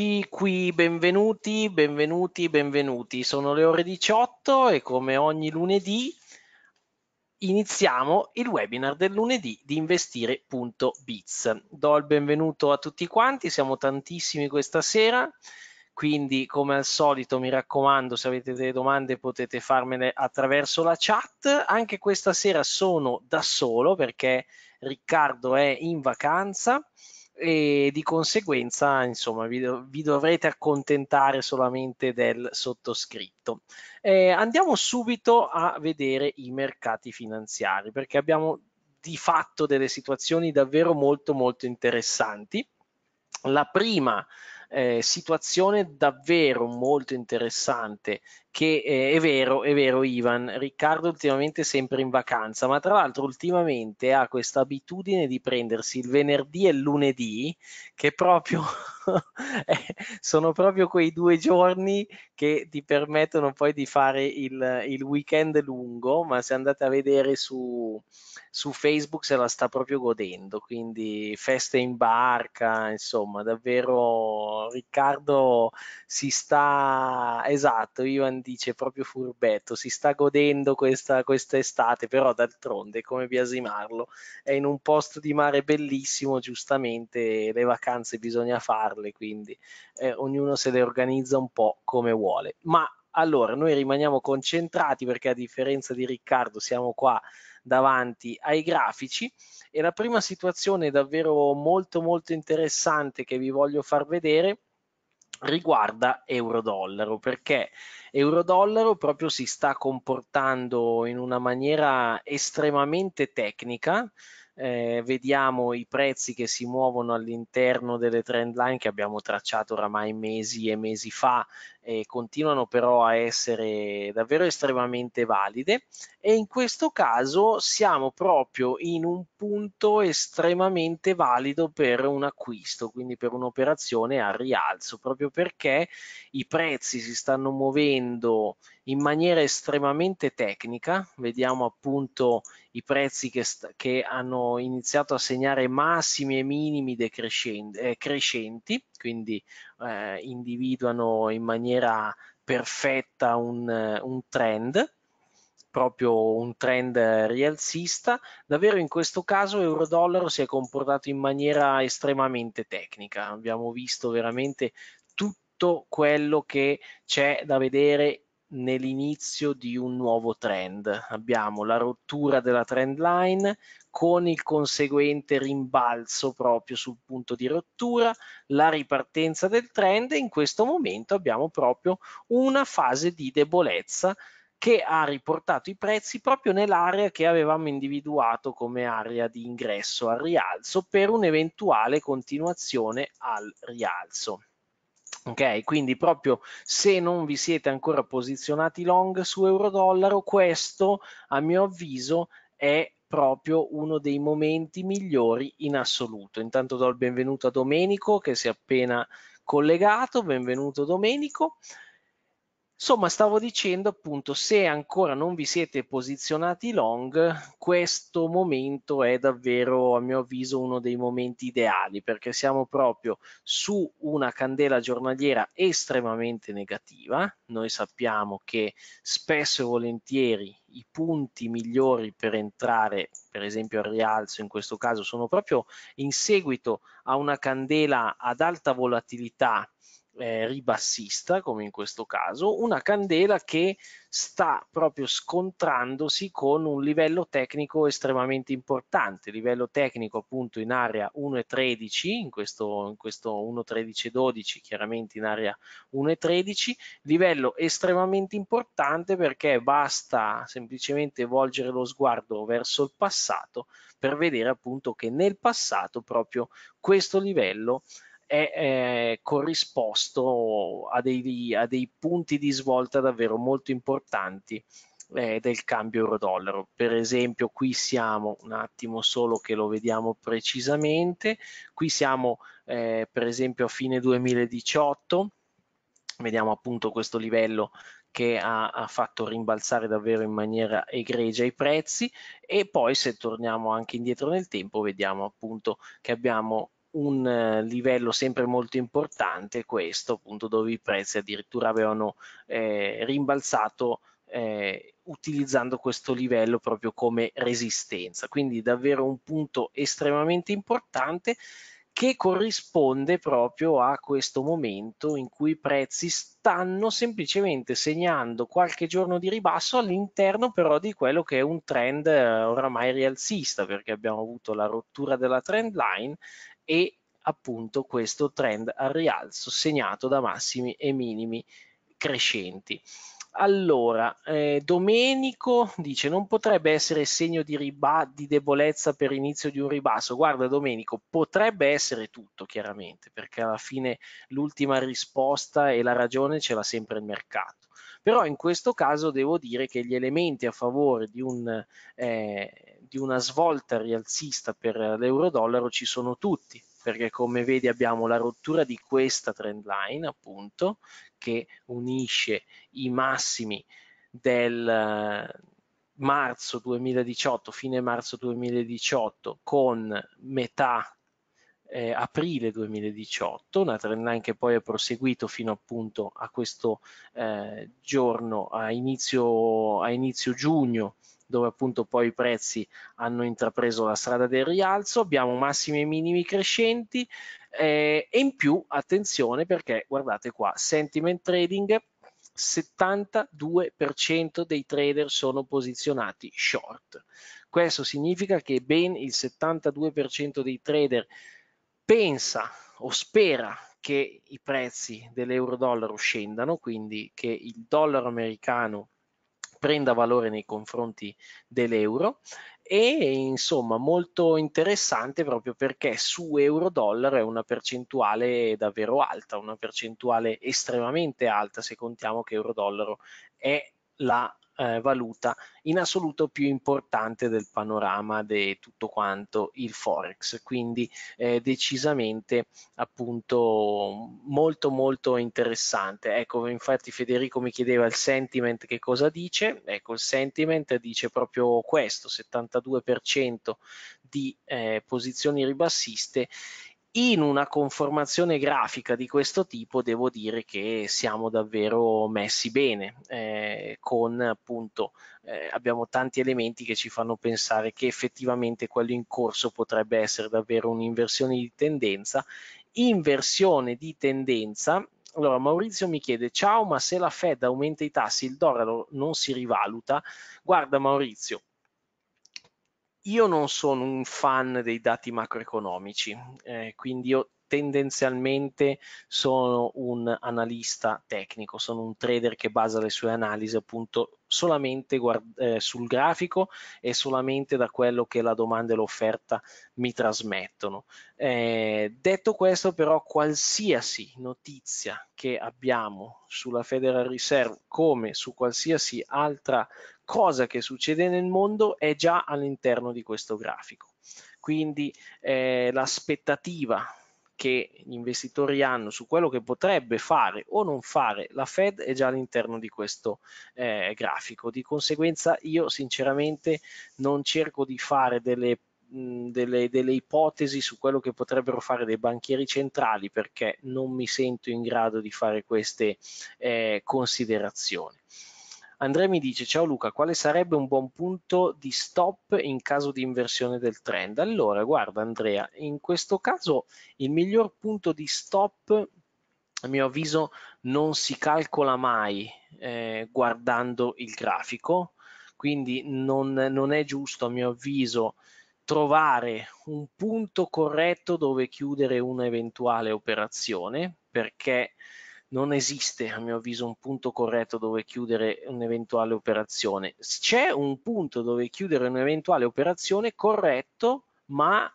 Eccoci qui, benvenuti, benvenuti, benvenuti. Sono le ore 18 e come ogni lunedì iniziamo il webinar del lunedì di investire.biz. Do il benvenuto a tutti quanti, siamo tantissimi questa sera, quindi come al solito mi raccomando se avete delle domande potete farmele attraverso la chat. Anche questa sera sono da solo perché Riccardo è in vacanza e di conseguenza insomma vi, do vi dovrete accontentare solamente del sottoscritto. Eh, andiamo subito a vedere i mercati finanziari perché abbiamo di fatto delle situazioni davvero molto molto interessanti. La prima eh, situazione davvero molto interessante che eh, è vero, è vero Ivan, Riccardo ultimamente è sempre in vacanza, ma tra l'altro ultimamente ha questa abitudine di prendersi il venerdì e il lunedì, che proprio sono proprio quei due giorni che ti permettono poi di fare il, il weekend lungo, ma se andate a vedere su, su Facebook se la sta proprio godendo, quindi feste in barca, insomma, davvero Riccardo si sta, esatto, Ivan dice proprio furbetto, si sta godendo questa, questa estate, però d'altronde come biasimarlo, è in un posto di mare bellissimo, giustamente le vacanze bisogna farle, quindi eh, ognuno se le organizza un po' come vuole. Ma allora noi rimaniamo concentrati perché a differenza di Riccardo siamo qua davanti ai grafici e la prima situazione davvero molto molto interessante che vi voglio far vedere riguarda euro-dollaro perché euro-dollaro proprio si sta comportando in una maniera estremamente tecnica eh, vediamo i prezzi che si muovono all'interno delle trend line che abbiamo tracciato oramai mesi e mesi fa eh, continuano però a essere davvero estremamente valide e in questo caso siamo proprio in un punto estremamente valido per un acquisto, quindi per un'operazione a rialzo, proprio perché i prezzi si stanno muovendo in maniera estremamente tecnica, vediamo appunto i prezzi che, che hanno iniziato a segnare massimi e minimi eh, crescenti quindi eh, individuano in maniera perfetta un, eh, un trend proprio un trend rialzista, davvero in questo caso euro-dollaro si è comportato in maniera estremamente tecnica, abbiamo visto veramente tutto quello che c'è da vedere nell'inizio di un nuovo trend. Abbiamo la rottura della trend line con il conseguente rimbalzo proprio sul punto di rottura, la ripartenza del trend e in questo momento abbiamo proprio una fase di debolezza che ha riportato i prezzi proprio nell'area che avevamo individuato come area di ingresso al rialzo per un'eventuale continuazione al rialzo. Ok, quindi proprio se non vi siete ancora posizionati long su euro-dollaro, questo a mio avviso è proprio uno dei momenti migliori in assoluto. Intanto do il benvenuto a Domenico che si è appena collegato, benvenuto Domenico. Insomma, stavo dicendo appunto, se ancora non vi siete posizionati long, questo momento è davvero, a mio avviso, uno dei momenti ideali, perché siamo proprio su una candela giornaliera estremamente negativa. Noi sappiamo che spesso e volentieri i punti migliori per entrare, per esempio al rialzo in questo caso, sono proprio in seguito a una candela ad alta volatilità eh, ribassista, come in questo caso, una candela che sta proprio scontrandosi con un livello tecnico estremamente importante, livello tecnico appunto in area 1,13, in questo, in questo 1,13,12 chiaramente in area 1,13, livello estremamente importante perché basta semplicemente volgere lo sguardo verso il passato per vedere appunto che nel passato proprio questo livello è, è corrisposto a dei, a dei, punti di svolta davvero molto importanti eh, del cambio euro-dollaro. Per esempio qui siamo, un attimo solo che lo vediamo precisamente, qui siamo eh, per esempio a fine 2018, vediamo appunto questo livello che ha, ha, fatto rimbalzare davvero in maniera egregia i prezzi e poi se torniamo anche indietro nel tempo vediamo appunto che abbiamo un eh, livello sempre molto importante questo appunto dove i prezzi addirittura avevano eh, rimbalzato eh, utilizzando questo livello proprio come resistenza quindi davvero un punto estremamente importante che corrisponde proprio a questo momento in cui i prezzi stanno semplicemente segnando qualche giorno di ribasso all'interno però di quello che è un trend eh, oramai rialzista perché abbiamo avuto la rottura della trend line e appunto questo trend al rialzo segnato da massimi e minimi crescenti. Allora, eh, Domenico dice non potrebbe essere segno di, riba- di debolezza per inizio di un ribasso. Guarda Domenico, potrebbe essere tutto chiaramente, perché alla fine l'ultima risposta e la ragione ce l'ha sempre il mercato. Però in questo caso devo dire che gli elementi a favore di un eh, di una svolta rialzista per l'euro-dollaro ci sono tutti, perché come vedi abbiamo la rottura di questa trend line appunto che unisce i massimi del eh, marzo 2018, fine marzo 2018 con metà eh, aprile 2018, una trend line che poi è proseguito fino appunto a questo eh, giorno, a inizio, a inizio giugno dove appunto poi i prezzi hanno intrapreso la strada del rialzo, abbiamo massimi e minimi crescenti eh, e in più attenzione perché guardate qua, sentiment trading 72% dei trader sono posizionati short. Questo significa che ben il 72% dei trader pensa o spera che i prezzi dell'euro-dollaro scendano, quindi che il dollaro americano prenda valore nei confronti dell'euro e insomma molto interessante proprio perché su euro-dollaro è una percentuale davvero alta, una percentuale estremamente alta se contiamo che euro-dollaro è la eh, valuta in assoluto più importante del panorama di tutto quanto il forex quindi eh, decisamente appunto molto molto interessante ecco infatti Federico mi chiedeva il sentiment che cosa dice ecco il sentiment dice proprio questo 72% di eh, posizioni ribassiste in una conformazione grafica di questo tipo devo dire che siamo davvero messi bene eh, con appunto eh, abbiamo tanti elementi che ci fanno pensare che effettivamente quello in corso potrebbe essere davvero un'inversione di tendenza inversione di tendenza allora Maurizio mi chiede ciao ma se la Fed aumenta i tassi il dollaro non si rivaluta guarda Maurizio io non sono un fan dei dati macroeconomici, eh, quindi io tendenzialmente sono un analista tecnico, sono un trader che basa le sue analisi appunto solamente eh, sul grafico e solamente da quello che la domanda e l'offerta mi trasmettono. Eh, detto questo però qualsiasi notizia che abbiamo sulla Federal Reserve come su qualsiasi altra cosa che succede nel mondo è già all'interno di questo grafico. Quindi eh, l'aspettativa che gli investitori hanno su quello che potrebbe fare o non fare la Fed è già all'interno di questo eh, grafico. Di conseguenza io sinceramente non cerco di fare delle delle, delle, ipotesi su quello che potrebbero fare dei banchieri centrali perché non mi sento in grado di fare queste eh, considerazioni. Andrea mi dice ciao Luca, quale sarebbe un buon punto di stop in caso di inversione del trend? Allora, guarda Andrea, in questo caso il miglior punto di stop a mio avviso non si calcola mai eh, guardando il grafico, quindi non, non, è giusto a mio avviso trovare un punto corretto dove chiudere un'eventuale operazione perché non esiste a mio avviso un punto corretto dove chiudere un'eventuale operazione. C'è un punto dove chiudere un'eventuale operazione corretto, ma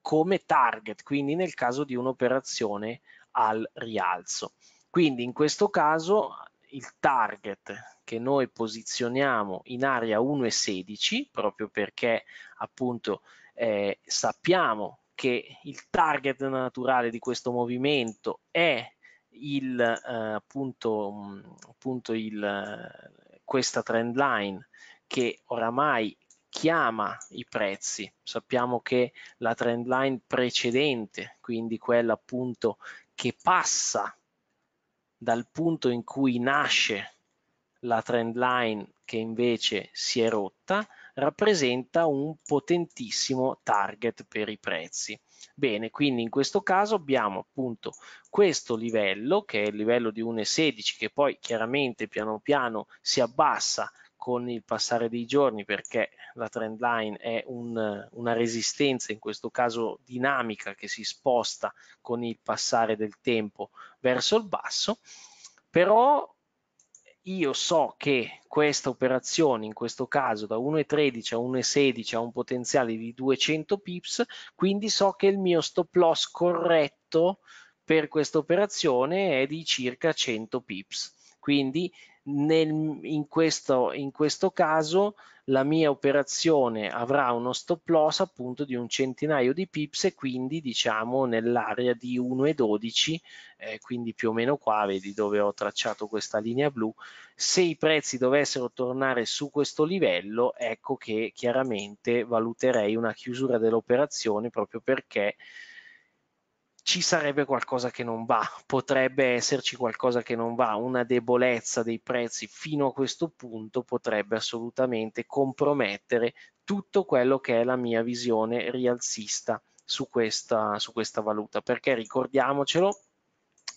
come target, quindi nel caso di un'operazione al rialzo. Quindi in questo caso il target che noi posizioniamo in area 1,16 proprio perché appunto eh, sappiamo che il target naturale di questo movimento è il, eh, appunto, appunto il, eh, questa trend line che oramai chiama i prezzi. Sappiamo che la trend line precedente, quindi quella appunto che passa dal punto in cui nasce la trend line che invece si è rotta, rappresenta un potentissimo target per i prezzi. Bene, quindi in questo caso abbiamo appunto questo livello, che è il livello di 1,16, che poi chiaramente piano piano si abbassa con il passare dei giorni perché la trend line è un, una resistenza in questo caso dinamica che si sposta con il passare del tempo verso il basso però io so che questa operazione, in questo caso da 1,13 a 1,16 ha un potenziale di 200 pips, quindi so che il mio stop loss corretto per questa operazione è di circa 100 pips. Quindi nel, in, questo, in questo caso la mia operazione avrà uno stop loss appunto di un centinaio di pips e quindi diciamo nell'area di 1,12 eh, quindi più o meno qua vedi dove ho tracciato questa linea blu se i prezzi dovessero tornare su questo livello ecco che chiaramente valuterei una chiusura dell'operazione proprio perché ci sarebbe qualcosa che non va, potrebbe esserci qualcosa che non va, una debolezza dei prezzi fino a questo punto potrebbe assolutamente compromettere tutto quello che è la mia visione rialzista su questa, su questa valuta, perché ricordiamocelo,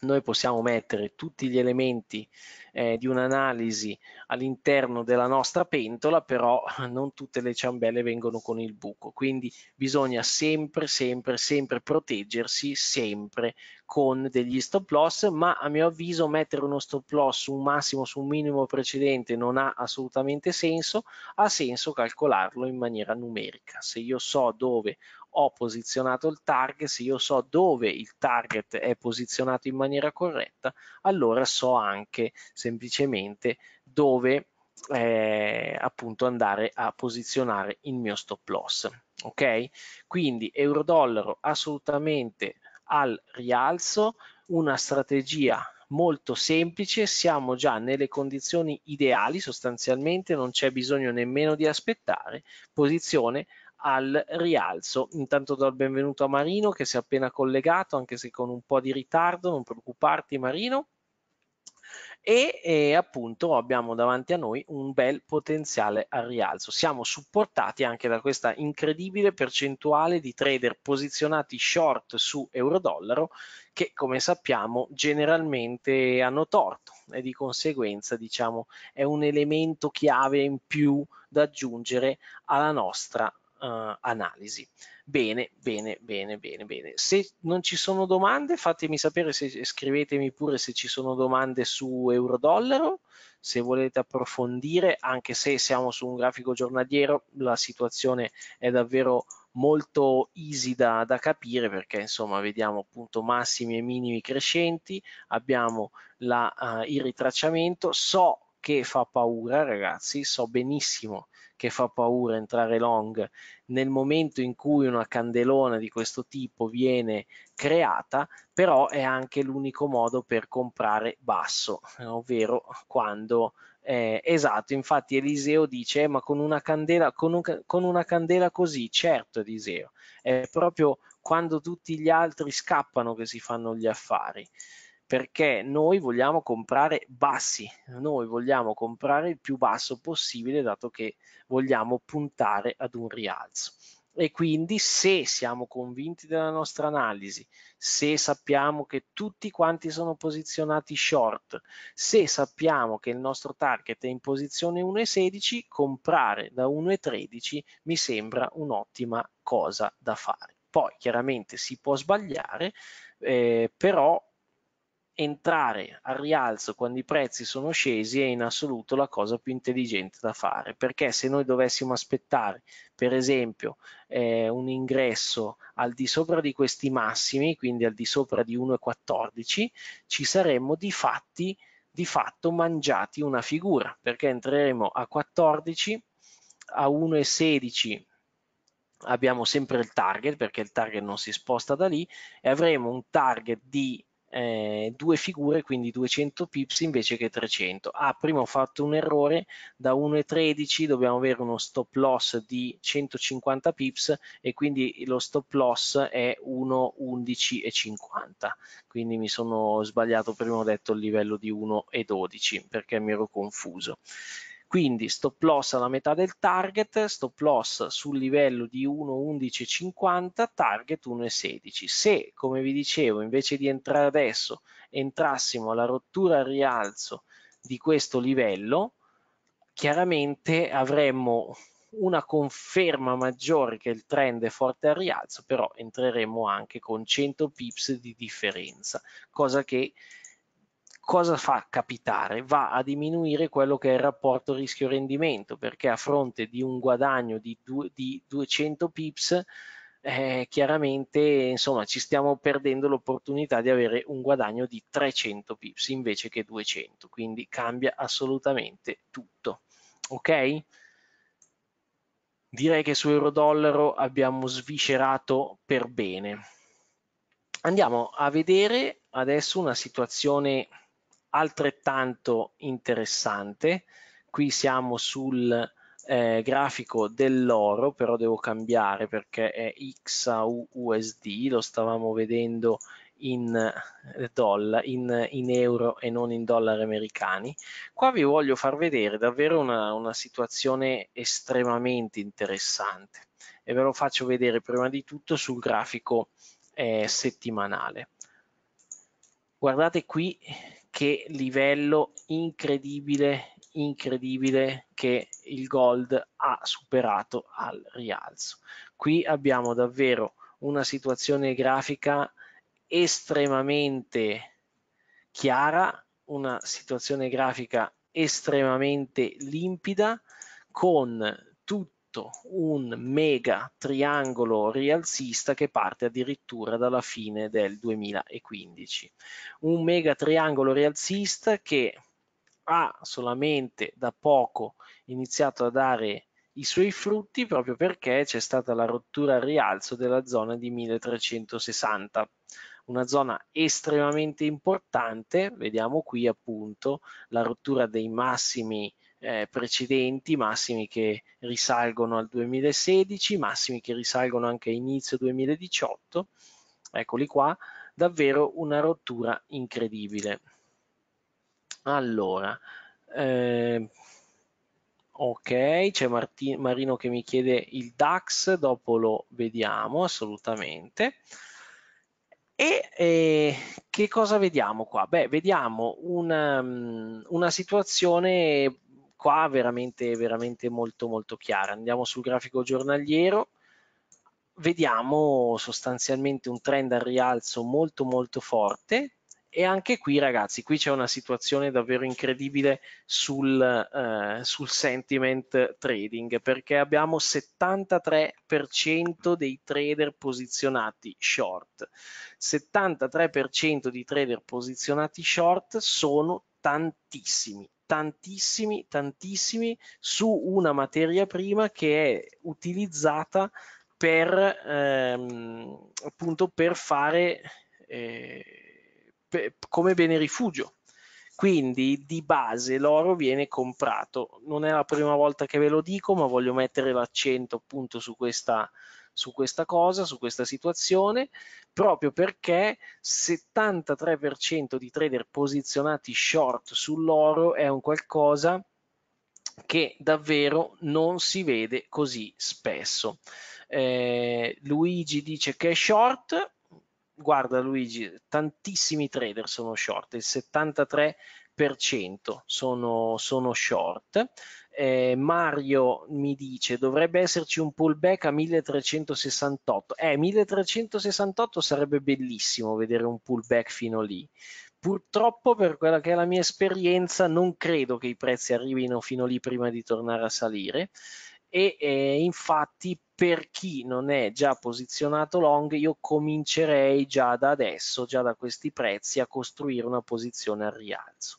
noi possiamo mettere tutti gli elementi eh, di un'analisi all'interno della nostra pentola, però non tutte le ciambelle vengono con il buco, quindi bisogna sempre, sempre, sempre proteggersi, sempre con degli stop loss, ma a mio avviso mettere uno stop loss un massimo, su un minimo precedente non ha assolutamente senso, ha senso calcolarlo in maniera numerica. Se io so dove ho posizionato il target, se io so dove il target è posizionato in maniera corretta, allora so anche semplicemente dove eh, appunto andare a posizionare il mio stop loss. Ok? Quindi euro-dollaro assolutamente al rialzo, una strategia molto semplice, siamo già nelle condizioni ideali sostanzialmente, non c'è bisogno nemmeno di aspettare, posizione al rialzo. Intanto do il benvenuto a Marino che si è appena collegato, anche se con un po' di ritardo, non preoccuparti Marino. E, e appunto abbiamo davanti a noi un bel potenziale al rialzo. Siamo supportati anche da questa incredibile percentuale di trader posizionati short su euro-dollaro che come sappiamo generalmente hanno torto e di conseguenza diciamo è un elemento chiave in più da aggiungere alla nostra eh, analisi. Bene, bene, bene, bene, bene. Se non ci sono domande, fatemi sapere se scrivetemi pure se ci sono domande su euro-dollaro, se volete approfondire, anche se siamo su un grafico giornaliero, la situazione è davvero molto easy da, da, capire perché insomma vediamo appunto massimi e minimi crescenti, abbiamo la, uh, il ritracciamento, so che fa paura, ragazzi. So benissimo che fa paura entrare long nel momento in cui una candelona di questo tipo viene creata, però è anche l'unico modo per comprare basso, ovvero quando eh, esatto, infatti Eliseo dice, eh, ma con una, candela, con, un, con una candela così, certo Eliseo, è proprio quando tutti gli altri scappano che si fanno gli affari perché noi vogliamo comprare bassi, noi vogliamo comprare il più basso possibile dato che vogliamo puntare ad un rialzo. E quindi se siamo convinti della nostra analisi, se sappiamo che tutti quanti sono posizionati short, se sappiamo che il nostro target è in posizione 1,16, comprare da 1,13 mi sembra un'ottima cosa da fare. Poi chiaramente si può sbagliare, eh, però entrare al rialzo quando i prezzi sono scesi è in assoluto la cosa più intelligente da fare perché se noi dovessimo aspettare per esempio eh, un ingresso al di sopra di questi massimi quindi al di sopra di 1,14 ci saremmo di fatti di fatto mangiati una figura perché entreremo a 14 a 1,16 abbiamo sempre il target perché il target non si sposta da lì e avremo un target di eh, due figure, quindi 200 pips invece che 300. Ah, prima ho fatto un errore, da 1,13 dobbiamo avere uno stop loss di 150 pips e quindi lo stop loss è 1,11,50. Quindi mi sono sbagliato, prima ho detto il livello di 1,12 perché mi ero confuso quindi stop loss alla metà del target, stop loss sul livello di 1,1150, target 1,16. Se, come vi dicevo, invece di entrare adesso, entrassimo alla rottura al rialzo di questo livello, chiaramente avremmo una conferma maggiore che il trend è forte al rialzo, però entreremo anche con 100 pips di differenza, cosa che cosa fa capitare? Va a diminuire quello che è il rapporto rischio-rendimento, perché a fronte di un guadagno di, due, di 200 pips, eh, chiaramente insomma, ci stiamo perdendo l'opportunità di avere un guadagno di 300 pips invece che 200, quindi cambia assolutamente tutto. Ok? Direi che su euro-dollaro abbiamo sviscerato per bene. Andiamo a vedere adesso una situazione altrettanto interessante. Qui siamo sul eh, grafico dell'oro, però devo cambiare perché è XAUUSD, lo stavamo vedendo in, eh, doll, in, in, euro e non in dollari americani. Qua vi voglio far vedere davvero una, una situazione estremamente interessante e ve lo faccio vedere prima di tutto sul grafico eh, settimanale. Guardate qui che livello incredibile, incredibile che il gold ha superato al rialzo. Qui abbiamo davvero una situazione grafica estremamente chiara, una situazione grafica estremamente limpida con tutti fatto un mega triangolo rialzista che parte addirittura dalla fine del 2015. Un mega triangolo rialzista che ha solamente da poco iniziato a dare i suoi frutti proprio perché c'è stata la rottura al rialzo della zona di 1360 una zona estremamente importante, vediamo qui appunto la rottura dei massimi eh, precedenti, massimi che risalgono al 2016, massimi che risalgono anche a inizio 2018, eccoli qua, davvero una rottura incredibile. Allora, eh, ok, c'è Marino che mi chiede il DAX, dopo lo vediamo assolutamente. E eh, che cosa vediamo qua? Beh, vediamo una, mm, una situazione qua veramente, veramente molto molto chiara. Andiamo sul grafico giornaliero, vediamo sostanzialmente un trend al rialzo molto molto forte e anche qui ragazzi, qui c'è una situazione davvero incredibile sul, eh, sul sentiment trading perché abbiamo 73% dei trader posizionati short, 73% di trader posizionati short sono tantissimi, tantissimi, tantissimi su una materia prima che è utilizzata per, ehm, appunto per fare eh, per, come bene rifugio. Quindi di base l'oro viene comprato. Non è la prima volta che ve lo dico, ma voglio mettere l'accento appunto su questa, su questa cosa, su questa situazione, proprio perché 73% di trader posizionati short sull'oro è un qualcosa che davvero non si vede così spesso. Eh, Luigi dice che è short, guarda Luigi, tantissimi trader sono short, il 73% sono, sono short, eh, Mario mi dice dovrebbe esserci un pullback a 1368. Eh, 1368 sarebbe bellissimo vedere un pullback fino lì. Purtroppo per quella che è la mia esperienza non credo che i prezzi arrivino fino lì prima di tornare a salire e eh, infatti per chi non è già posizionato long io comincerei già da adesso, già da questi prezzi a costruire una posizione al rialzo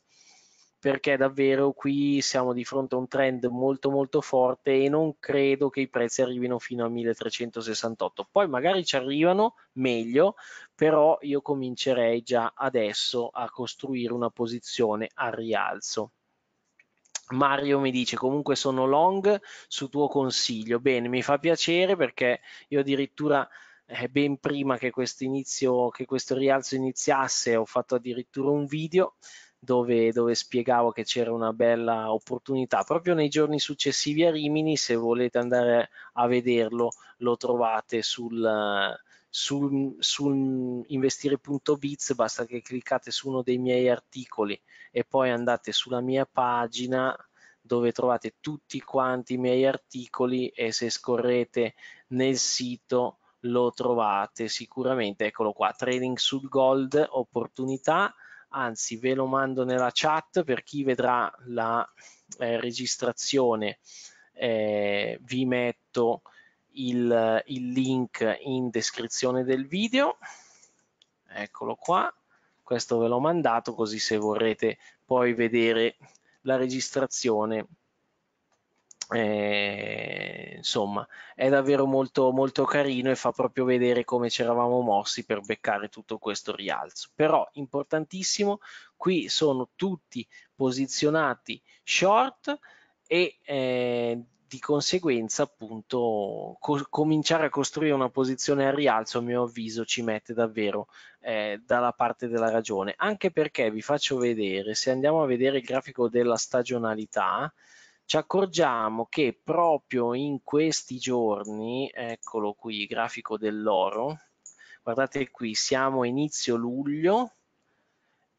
perché davvero qui siamo di fronte a un trend molto molto forte e non credo che i prezzi arrivino fino a 1368 poi magari ci arrivano meglio però io comincerei già adesso a costruire una posizione a rialzo Mario mi dice comunque sono long su tuo consiglio bene mi fa piacere perché io addirittura eh, ben prima che questo, inizio, che questo rialzo iniziasse ho fatto addirittura un video dove, dove spiegavo che c'era una bella opportunità. Proprio nei giorni successivi a Rimini, se volete andare a vederlo, lo trovate sul, sul, sul investire.biz basta che cliccate su uno dei miei articoli e poi andate sulla mia pagina dove trovate tutti quanti i miei articoli e se scorrete nel sito lo trovate sicuramente eccolo qua trading sul gold opportunità anzi ve lo mando nella chat per chi vedrà la eh, registrazione eh, vi metto il, il link in descrizione del video eccolo qua questo ve l'ho mandato così se vorrete poi vedere la registrazione eh, insomma è davvero molto molto carino e fa proprio vedere come ci eravamo mossi per beccare tutto questo rialzo però importantissimo qui sono tutti posizionati short e eh, di conseguenza appunto co cominciare a costruire una posizione a rialzo a mio avviso ci mette davvero eh, dalla parte della ragione anche perché vi faccio vedere se andiamo a vedere il grafico della stagionalità ci accorgiamo che proprio in questi giorni, eccolo qui, grafico dell'oro, guardate qui, siamo inizio luglio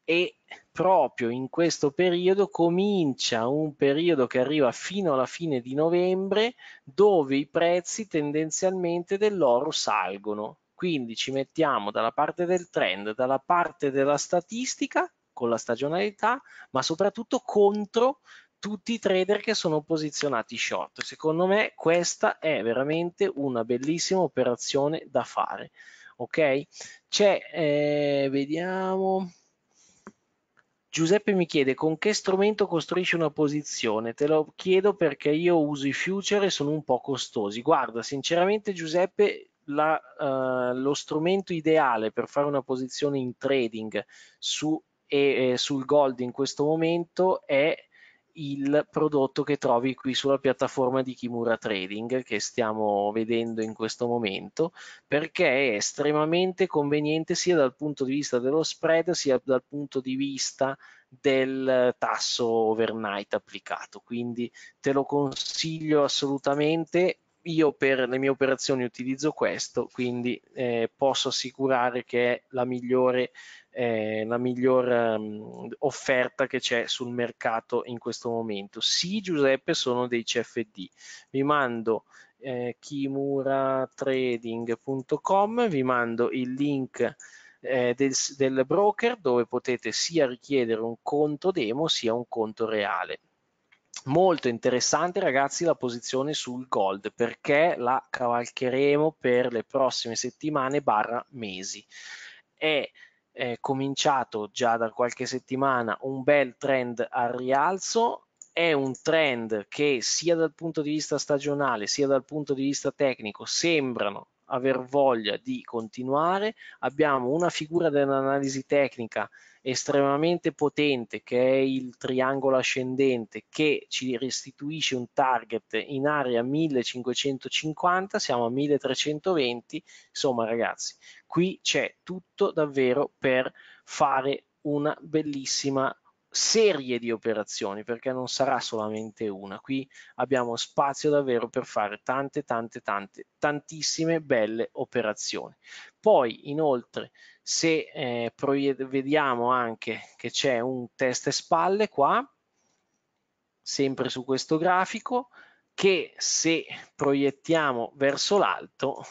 e proprio in questo periodo comincia un periodo che arriva fino alla fine di novembre dove i prezzi tendenzialmente dell'oro salgono. Quindi ci mettiamo dalla parte del trend, dalla parte della statistica con la stagionalità, ma soprattutto contro tutti i trader che sono posizionati short. Secondo me questa è veramente una bellissima operazione da fare. Ok? C'è, eh, vediamo. Giuseppe mi chiede con che strumento costruisci una posizione? Te lo chiedo perché io uso i future e sono un po' costosi. Guarda, sinceramente Giuseppe, la, uh, lo strumento ideale per fare una posizione in trading su, e, e eh, sul gold in questo momento è il prodotto che trovi qui sulla piattaforma di Kimura Trading che stiamo vedendo in questo momento perché è estremamente conveniente sia dal punto di vista dello spread sia dal punto di vista del tasso overnight applicato quindi te lo consiglio assolutamente io per le mie operazioni utilizzo questo, quindi eh, posso assicurare che è la migliore, eh, la miglior um, offerta che c'è sul mercato in questo momento. Sì, Giuseppe, sono dei CFD. Vi mando eh, kimuratrading.com, vi mando il link eh, del, del broker dove potete sia richiedere un conto demo sia un conto reale molto interessante ragazzi la posizione sul gold perché la cavalcheremo per le prossime settimane barra mesi è eh, cominciato già da qualche settimana un bel trend al rialzo è un trend che sia dal punto di vista stagionale sia dal punto di vista tecnico sembrano aver voglia di continuare. Abbiamo una figura dell'analisi tecnica estremamente potente che è il triangolo ascendente che ci restituisce un target in area 1550, siamo a 1320, insomma ragazzi, qui c'è tutto davvero per fare una bellissima serie di operazioni perché non sarà solamente una qui abbiamo spazio davvero per fare tante tante tante tantissime belle operazioni poi inoltre se eh, vediamo anche che c'è un test e spalle qua sempre su questo grafico che se proiettiamo verso l'alto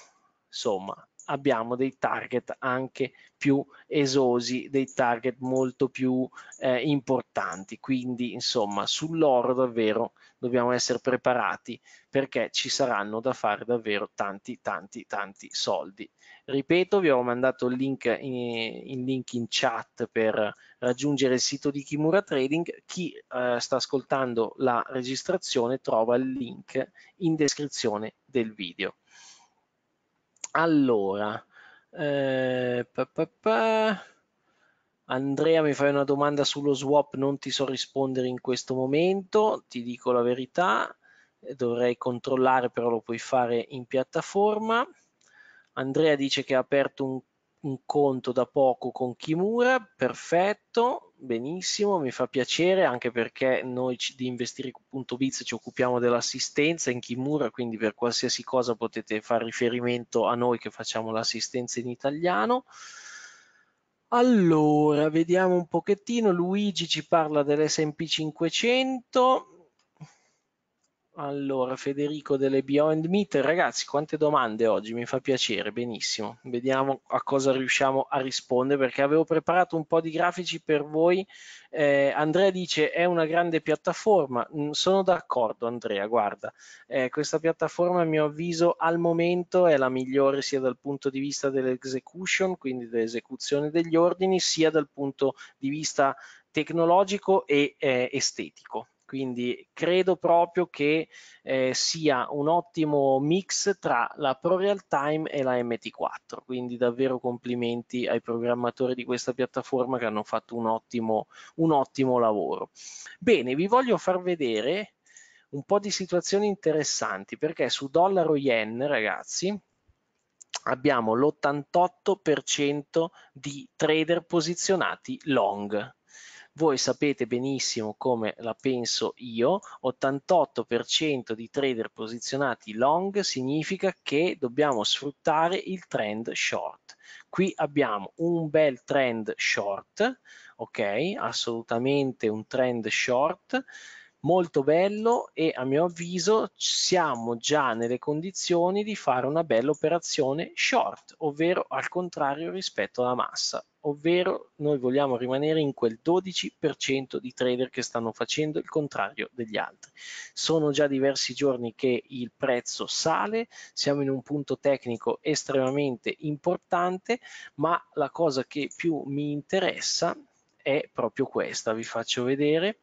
insomma abbiamo dei target anche più esosi, dei target molto più eh, importanti. Quindi, insomma, sull'oro davvero dobbiamo essere preparati perché ci saranno da fare davvero tanti, tanti, tanti soldi. Ripeto, vi ho mandato il link in, in, link in chat per raggiungere il sito di Kimura Trading. Chi eh, sta ascoltando la registrazione trova il link in descrizione del video. Allora, eh, pa, pa, pa. Andrea mi fai una domanda sullo swap, non ti so rispondere in questo momento, ti dico la verità, dovrei controllare però lo puoi fare in piattaforma. Andrea dice che ha aperto un, un conto da poco con Kimura, perfetto, benissimo, mi fa piacere anche perché noi di investire.biz ci occupiamo dell'assistenza in Kimura, quindi per qualsiasi cosa potete fare riferimento a noi che facciamo l'assistenza in italiano. Allora, vediamo un pochettino, Luigi ci parla dell'S&P 500, allora, Federico delle Beyond Meet, ragazzi, quante domande oggi, mi fa piacere, benissimo. Vediamo a cosa riusciamo a rispondere perché avevo preparato un po' di grafici per voi. Eh, Andrea dice è una grande piattaforma, mm, sono d'accordo Andrea, guarda, eh, questa piattaforma a mio avviso al momento è la migliore sia dal punto di vista dell'execution, quindi dell'esecuzione degli ordini, sia dal punto di vista tecnologico e eh, estetico quindi credo proprio che eh, sia un ottimo mix tra la Pro Real Time e la MT4. Quindi davvero complimenti ai programmatori di questa piattaforma che hanno fatto un ottimo, un ottimo lavoro. Bene, vi voglio far vedere un po' di situazioni interessanti perché su dollaro yen, ragazzi, abbiamo l'88% di trader posizionati long. Voi sapete benissimo come la penso io, 88% di trader posizionati long significa che dobbiamo sfruttare il trend short. Qui abbiamo un bel trend short, ok? Assolutamente un trend short molto bello e a mio avviso siamo già nelle condizioni di fare una bella operazione short, ovvero al contrario rispetto alla massa, ovvero noi vogliamo rimanere in quel 12% di trader che stanno facendo il contrario degli altri. Sono già diversi giorni che il prezzo sale, siamo in un punto tecnico estremamente importante, ma la cosa che più mi interessa è proprio questa, vi faccio vedere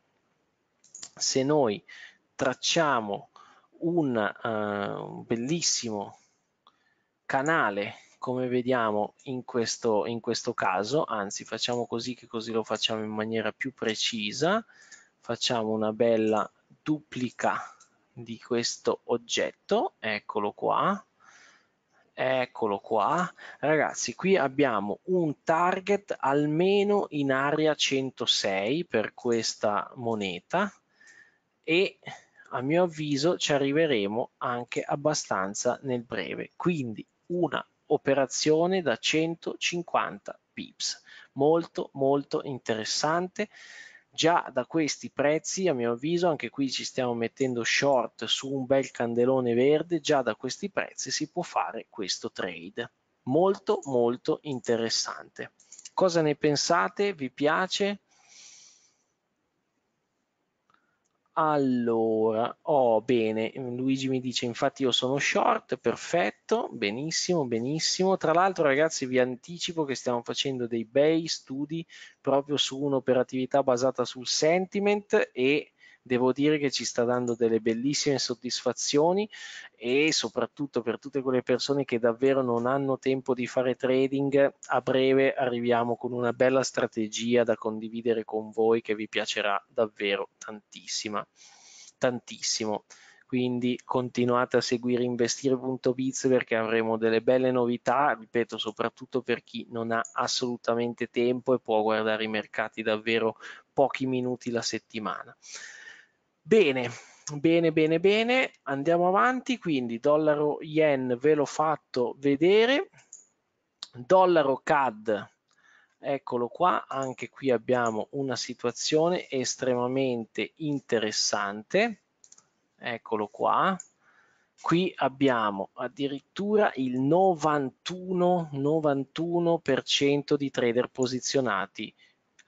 se noi tracciamo un, uh, un bellissimo canale come vediamo in questo, in questo caso, anzi facciamo così che così lo facciamo in maniera più precisa, facciamo una bella duplica di questo oggetto, eccolo qua, eccolo qua, ragazzi qui abbiamo un target almeno in area 106 per questa moneta, e a mio avviso ci arriveremo anche abbastanza nel breve. Quindi una operazione da 150 pips, molto molto interessante. Già da questi prezzi, a mio avviso, anche qui ci stiamo mettendo short su un bel candelone verde, già da questi prezzi si può fare questo trade. Molto molto interessante. Cosa ne pensate? Vi piace? Allora, oh bene, mm, Luigi mi dice infatti io sono short, perfetto, benissimo, benissimo. Tra l'altro ragazzi vi anticipo che stiamo facendo dei bei studi proprio su un'operatività basata sul sentiment e devo dire che ci sta dando delle bellissime soddisfazioni e soprattutto per tutte quelle persone che davvero non hanno tempo di fare trading, a breve arriviamo con una bella strategia da condividere con voi che vi piacerà davvero tantissima, tantissimo quindi continuate a seguire investire.biz perché avremo delle belle novità, ripeto, soprattutto per chi non ha assolutamente tempo e può guardare i mercati davvero pochi minuti la settimana. Bene, bene, bene, bene, andiamo avanti, quindi dollaro yen ve l'ho fatto vedere, dollaro CAD, eccolo qua, anche qui abbiamo una situazione estremamente interessante, eccolo qua, qui abbiamo addirittura il 91, 91 di trader posizionati,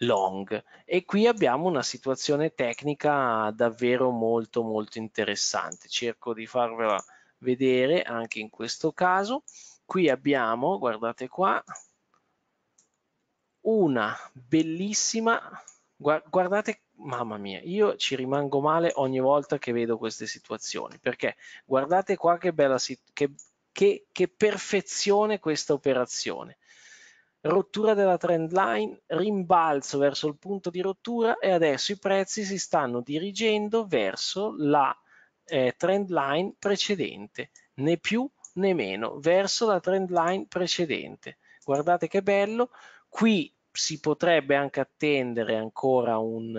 long e qui abbiamo una situazione tecnica davvero molto molto interessante cerco di farvela vedere anche in questo caso qui abbiamo guardate qua una bellissima guardate mamma mia io ci rimango male ogni volta che vedo queste situazioni perché guardate qua che bella che, che, che perfezione questa operazione rottura della trend line, rimbalzo verso il punto di rottura e adesso i prezzi si stanno dirigendo verso la eh, trend line precedente, né più né meno, verso la trend line precedente. Guardate che bello, qui si potrebbe anche attendere ancora un,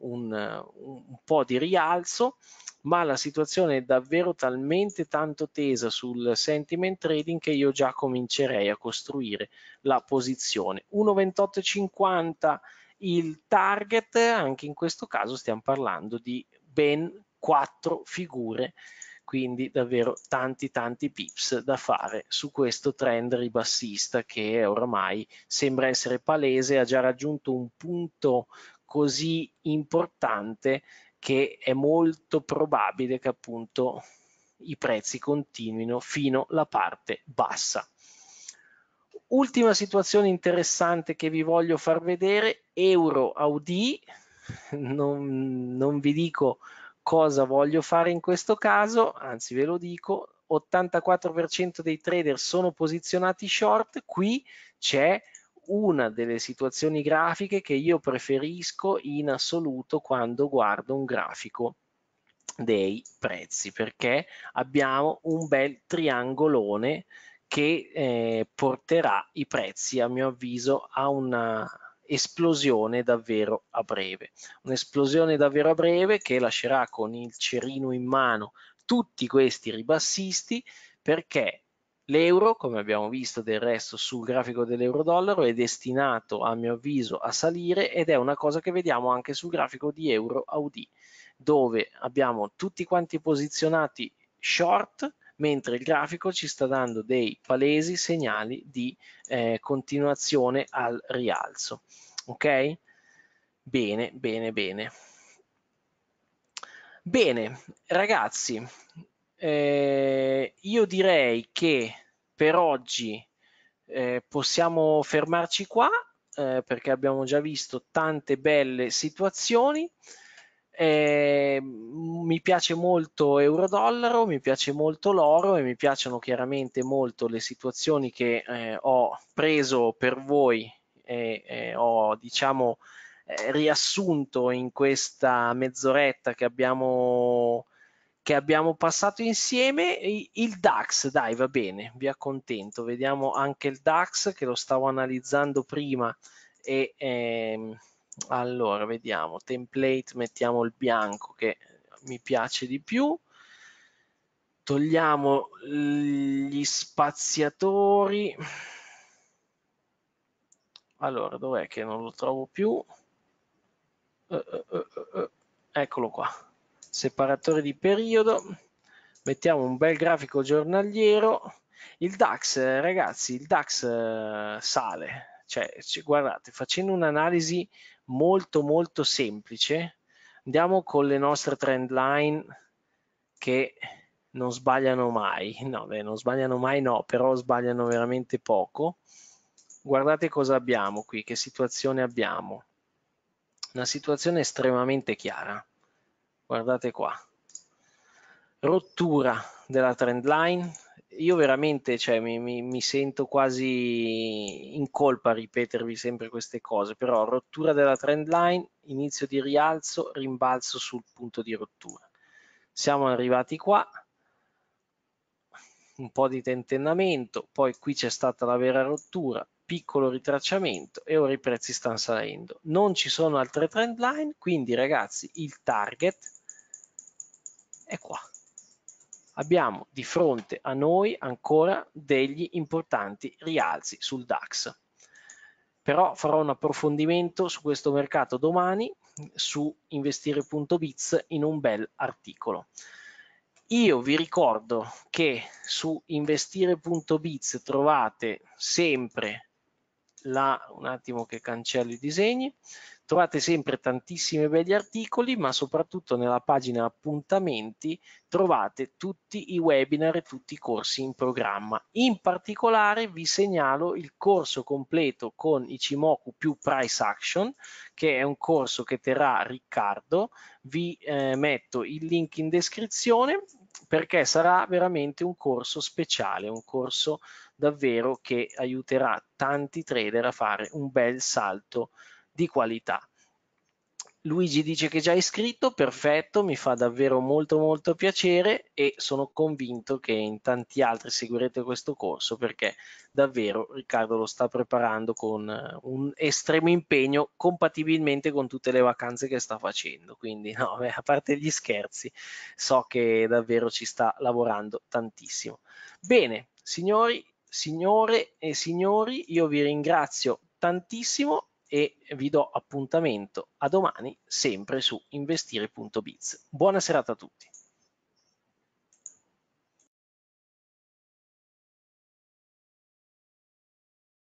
un, un po' di rialzo, ma la situazione è davvero talmente tanto tesa sul sentiment trading che io già comincerei a costruire la posizione. 1,2850 il target, anche in questo caso stiamo parlando di ben quattro figure, quindi davvero tanti tanti pips da fare su questo trend ribassista che oramai sembra essere palese, ha già raggiunto un punto così importante che è molto probabile che appunto i prezzi continuino fino alla parte bassa. Ultima situazione interessante che vi voglio far vedere, Euro Audi, non, non vi dico cosa voglio fare in questo caso, anzi ve lo dico, 84% dei trader sono posizionati short, qui c'è una delle situazioni grafiche che io preferisco in assoluto quando guardo un grafico dei prezzi perché abbiamo un bel triangolone che eh, porterà i prezzi a mio avviso a una esplosione davvero a breve un'esplosione davvero a breve che lascerà con il cerino in mano tutti questi ribassisti perché L'euro, come abbiamo visto del resto sul grafico dell'euro-dollaro, è destinato a mio avviso a salire ed è una cosa che vediamo anche sul grafico di euro-AUD, dove abbiamo tutti quanti posizionati short, mentre il grafico ci sta dando dei palesi segnali di eh, continuazione al rialzo. Ok? Bene, bene, bene. Bene, ragazzi, eh, io direi che per oggi eh, possiamo fermarci qua eh, perché abbiamo già visto tante belle situazioni. Eh, mi piace molto euro-dollaro, mi piace molto l'oro e mi piacciono chiaramente molto le situazioni che eh, ho preso per voi e eh, ho diciamo eh, riassunto in questa mezz'oretta che abbiamo che abbiamo passato insieme, il DAX, dai va bene, vi accontento, vediamo anche il DAX che lo stavo analizzando prima e ehm, allora vediamo, template mettiamo il bianco che mi piace di più, togliamo gli spaziatori, allora dov'è che non lo trovo più, uh, uh, uh, eccolo qua, separatore di periodo, mettiamo un bel grafico giornaliero, il DAX eh, ragazzi, il DAX eh, sale, cioè guardate, facendo un'analisi molto molto semplice, andiamo con le nostre trend line che non sbagliano mai, no, beh, non sbagliano mai no, però sbagliano veramente poco. Guardate cosa abbiamo qui, che situazione abbiamo. Una situazione estremamente chiara guardate qua, rottura della trend line, io veramente cioè, mi, mi, mi, sento quasi in colpa a ripetervi sempre queste cose, però rottura della trend line, inizio di rialzo, rimbalzo sul punto di rottura. Siamo arrivati qua, un po' di tentennamento, poi qui c'è stata la vera rottura, piccolo ritracciamento e ora i prezzi stanno salendo. Non ci sono altre trend line, quindi ragazzi il target è qua. Abbiamo di fronte a noi ancora degli importanti rialzi sul DAX. Però farò un approfondimento su questo mercato domani su investire.biz in un bel articolo. Io vi ricordo che su investire.biz trovate sempre là un attimo che cancello i disegni, trovate sempre tantissimi belli articoli, ma soprattutto nella pagina appuntamenti trovate tutti i webinar e tutti i corsi in programma. In particolare vi segnalo il corso completo con Ichimoku più Price Action, che è un corso che terrà Riccardo, vi eh, metto il link in descrizione perché sarà veramente un corso speciale, un corso speciale davvero che aiuterà tanti trader a fare un bel salto di qualità. Luigi dice che già è iscritto, perfetto, mi fa davvero molto molto piacere e sono convinto che in tanti altri seguirete questo corso perché davvero Riccardo lo sta preparando con eh, un estremo impegno compatibilmente con tutte le vacanze che sta facendo, quindi no, beh, a parte gli scherzi, so che davvero ci sta lavorando tantissimo. Bene, signori, Signore e signori, io vi ringrazio tantissimo e vi do appuntamento a domani sempre su investire.biz. Buona serata a tutti.